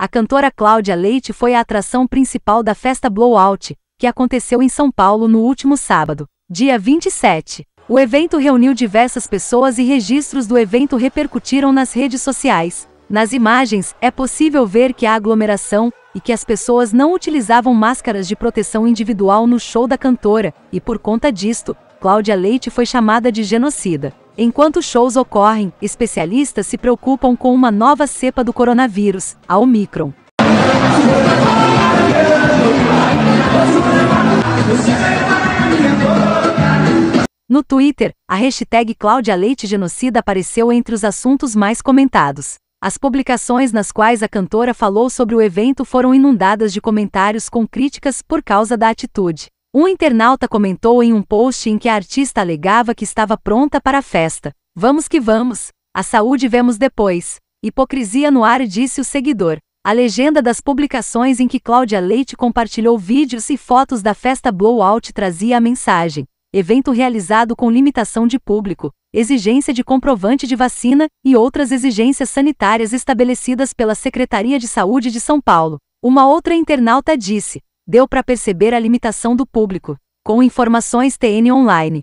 A cantora Cláudia Leite foi a atração principal da festa Blowout, que aconteceu em São Paulo no último sábado, dia 27. O evento reuniu diversas pessoas e registros do evento repercutiram nas redes sociais. Nas imagens, é possível ver que a aglomeração e que as pessoas não utilizavam máscaras de proteção individual no show da cantora, e por conta disto, Cláudia Leite foi chamada de genocida. Enquanto shows ocorrem, especialistas se preocupam com uma nova cepa do coronavírus, a Omicron. No Twitter, a hashtag Cláudia Leite Genocida apareceu entre os assuntos mais comentados. As publicações nas quais a cantora falou sobre o evento foram inundadas de comentários com críticas por causa da atitude. Um internauta comentou em um post em que a artista alegava que estava pronta para a festa. Vamos que vamos, a saúde vemos depois. Hipocrisia no ar, disse o seguidor. A legenda das publicações em que Cláudia Leite compartilhou vídeos e fotos da festa Blowout trazia a mensagem: evento realizado com limitação de público, exigência de comprovante de vacina e outras exigências sanitárias estabelecidas pela Secretaria de Saúde de São Paulo. Uma outra internauta disse: deu para perceber a limitação do público. Com informações TN Online.